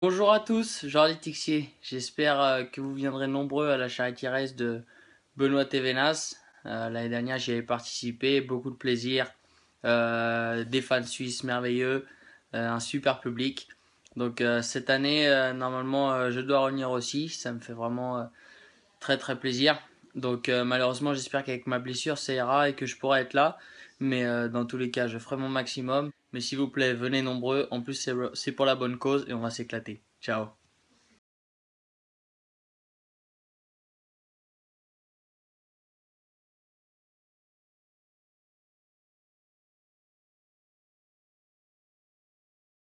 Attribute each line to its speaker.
Speaker 1: Bonjour à tous, Jordi Tixier. J'espère euh, que vous viendrez nombreux à la charité race de Benoît Tévenas. Euh, l'année dernière, j'y avais participé, beaucoup de plaisir, euh, des fans suisses merveilleux, un super public. Donc cette année, normalement, je dois revenir aussi. Ça me fait vraiment très très plaisir. Donc malheureusement, j'espère qu'avec ma blessure, ça ira et que je pourrai être là. Mais euh, dans tous les cas, je ferai mon maximum. Mais s'il vous plaît, venez nombreux. En plus, c'est pour la bonne cause et on va
Speaker 2: s'éclater. Ciao